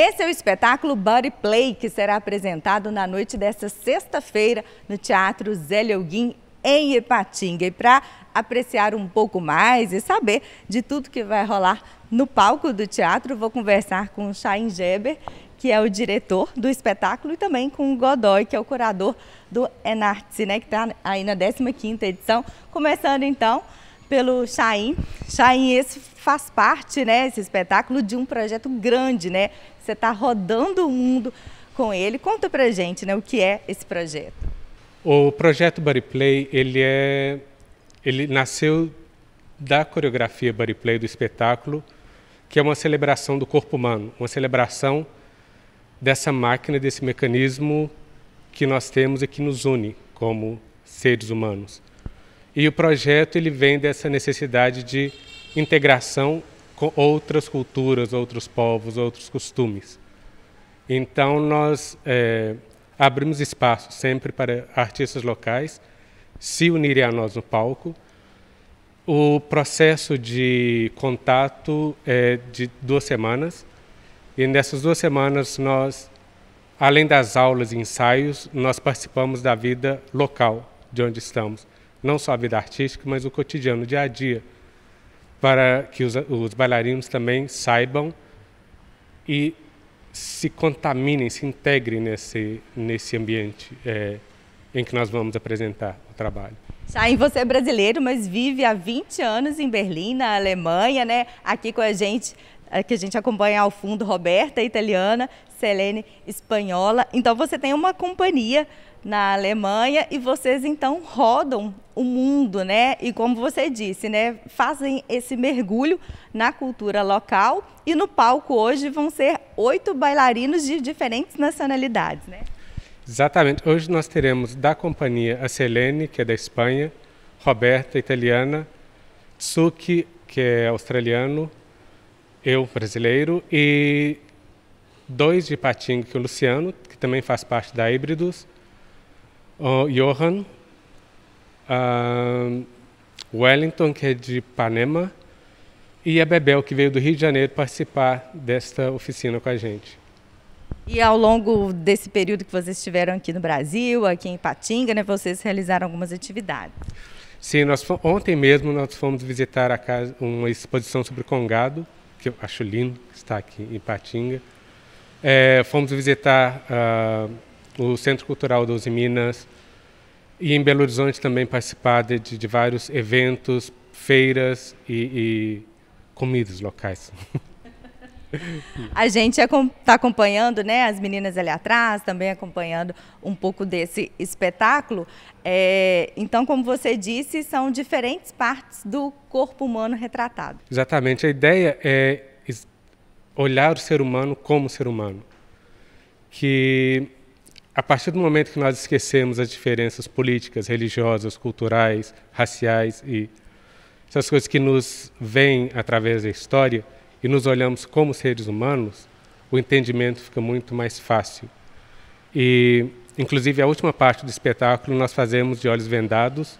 Esse é o espetáculo Body Play, que será apresentado na noite desta sexta-feira no Teatro Zé Leuguin, em Ipatinga. E para apreciar um pouco mais e saber de tudo que vai rolar no palco do teatro, vou conversar com o Chain Geber, que é o diretor do espetáculo, e também com o Godoy, que é o curador do Enartse, né, que está aí na 15ª edição. Começando então pelo Chaim. Chaim, esse faz parte, né, esse espetáculo, de um projeto grande, né? Você está rodando o mundo com ele. Conta pra gente, né, o que é esse projeto. O projeto Body Play, ele é... Ele nasceu da coreografia Body Play do espetáculo, que é uma celebração do corpo humano, uma celebração dessa máquina, desse mecanismo que nós temos e que nos une como seres humanos. E o projeto ele vem dessa necessidade de integração com outras culturas, outros povos, outros costumes. Então nós é, abrimos espaço sempre para artistas locais se unirem a nós no palco. O processo de contato é de duas semanas e nessas duas semanas nós, além das aulas e ensaios, nós participamos da vida local de onde estamos não só a vida artística, mas o cotidiano, o dia a dia, para que os, os bailarinos também saibam e se contaminem, se integrem nesse, nesse ambiente é, em que nós vamos apresentar o trabalho. Chain, você é brasileiro, mas vive há 20 anos em Berlim, na Alemanha, né? Aqui com a gente eh, que a gente acompanha ao fundo, Roberta, italiana, Selene, espanhola. Então você tem uma companhia na Alemanha e vocês então rodam o mundo, né? E como você disse, né, fazem esse mergulho na cultura local e no palco hoje vão ser oito bailarinos de diferentes nacionalidades, né? Exatamente. Hoje nós teremos da companhia a Selene, que é da Espanha, Roberta, italiana, Tsuki, que é australiano, eu brasileiro, e dois de Patinga, que é o Luciano, que também faz parte da Híbridos, o Johan, uh, Wellington, que é de Ipanema, e a Bebel, que veio do Rio de Janeiro participar desta oficina com a gente. E ao longo desse período que vocês estiveram aqui no Brasil, aqui em Patinga, né, vocês realizaram algumas atividades. Sim, nós, ontem mesmo nós fomos visitar casa, uma exposição sobre Congado, que eu acho lindo, que está aqui em Patinga. É, fomos visitar uh, o Centro Cultural 12 Minas e em Belo Horizonte também participar de, de vários eventos, feiras e, e comidas locais. A gente está acompanhando, né, as meninas ali atrás, também acompanhando um pouco desse espetáculo. É, então, como você disse, são diferentes partes do corpo humano retratado. Exatamente. A ideia é olhar o ser humano como ser humano. Que a partir do momento que nós esquecemos as diferenças políticas, religiosas, culturais, raciais e essas coisas que nos vêm através da história, e nos olhamos como seres humanos, o entendimento fica muito mais fácil. E, inclusive, a última parte do espetáculo nós fazemos de olhos vendados,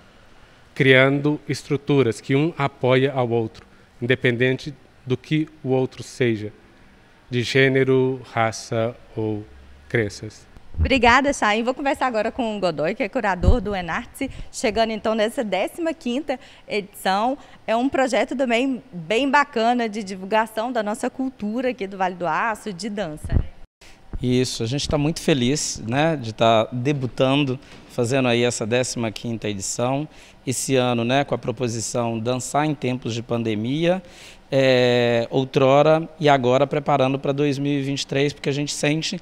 criando estruturas que um apoia ao outro, independente do que o outro seja, de gênero, raça ou crenças. Obrigada, Chain. Vou conversar agora com o Godoy, que é curador do Enarte, chegando então nessa 15ª edição. É um projeto também bem bacana de divulgação da nossa cultura aqui do Vale do Aço, de dança. Isso, a gente está muito feliz né, de estar tá debutando fazendo aí essa 15ª edição, esse ano né, com a proposição Dançar em Tempos de Pandemia, é, outrora e agora preparando para 2023, porque a gente sente,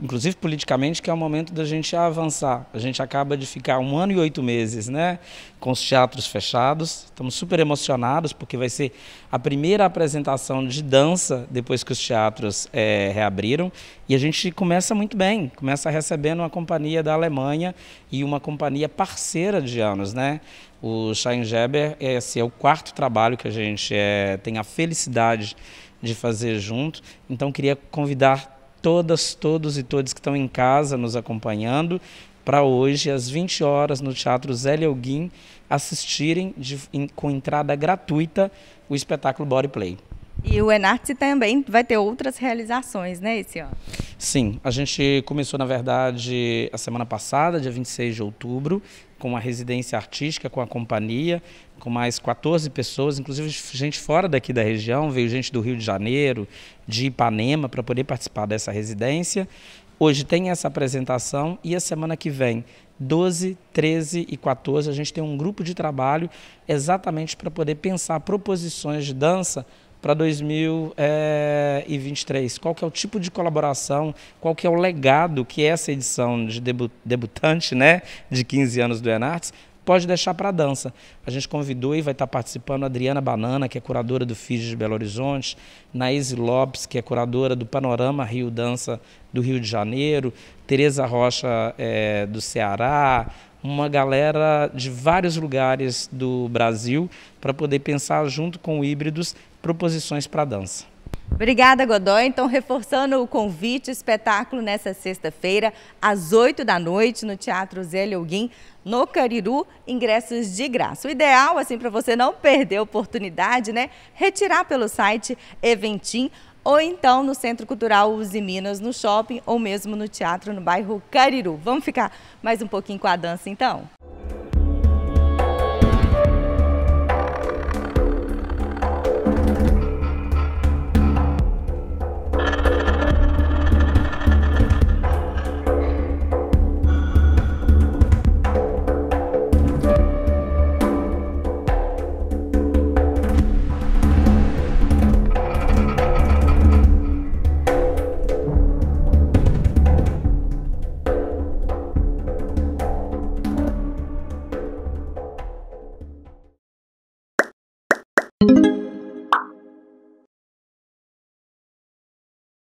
inclusive politicamente, que é o momento da gente avançar. A gente acaba de ficar um ano e oito meses né, com os teatros fechados, estamos super emocionados, porque vai ser a primeira apresentação de dança depois que os teatros é, reabriram, e a gente começa muito bem, começa recebendo uma companhia da Alemanha e uma companhia parceira de anos, né? O Shine Geber, esse é o quarto trabalho que a gente é, tem a felicidade de fazer junto. Então, queria convidar todas, todos e todos que estão em casa nos acompanhando para hoje, às 20 horas, no Teatro Zé Leoguin, assistirem de, em, com entrada gratuita o espetáculo Body Play. E o Enarte também vai ter outras realizações, né, esse ano? Sim, a gente começou, na verdade, a semana passada, dia 26 de outubro, com a residência artística, com a companhia, com mais 14 pessoas, inclusive gente fora daqui da região, veio gente do Rio de Janeiro, de Ipanema, para poder participar dessa residência. Hoje tem essa apresentação e a semana que vem, 12, 13 e 14, a gente tem um grupo de trabalho exatamente para poder pensar proposições de dança para 2023? Eh, qual que é o tipo de colaboração, qual que é o legado que essa edição de debutante, né, de 15 anos do Enartes, pode deixar para a dança. A gente convidou e vai estar tá participando a Adriana Banana, que é curadora do FIG de Belo Horizonte, Naise Lopes, que é curadora do Panorama Rio Dança do Rio de Janeiro, Tereza Rocha é, do Ceará, uma galera de vários lugares do Brasil para poder pensar junto com híbridos proposições para dança. Obrigada, Godoy. Então, reforçando o convite, espetáculo nessa sexta-feira, às 8 da noite, no Teatro Zé Leuguin, no Cariru, ingressos de graça. O ideal, assim, para você não perder a oportunidade, né? Retirar pelo site Eventim ou então no Centro Cultural Uzi Minas, no shopping, ou mesmo no teatro no bairro Cariru. Vamos ficar mais um pouquinho com a dança então?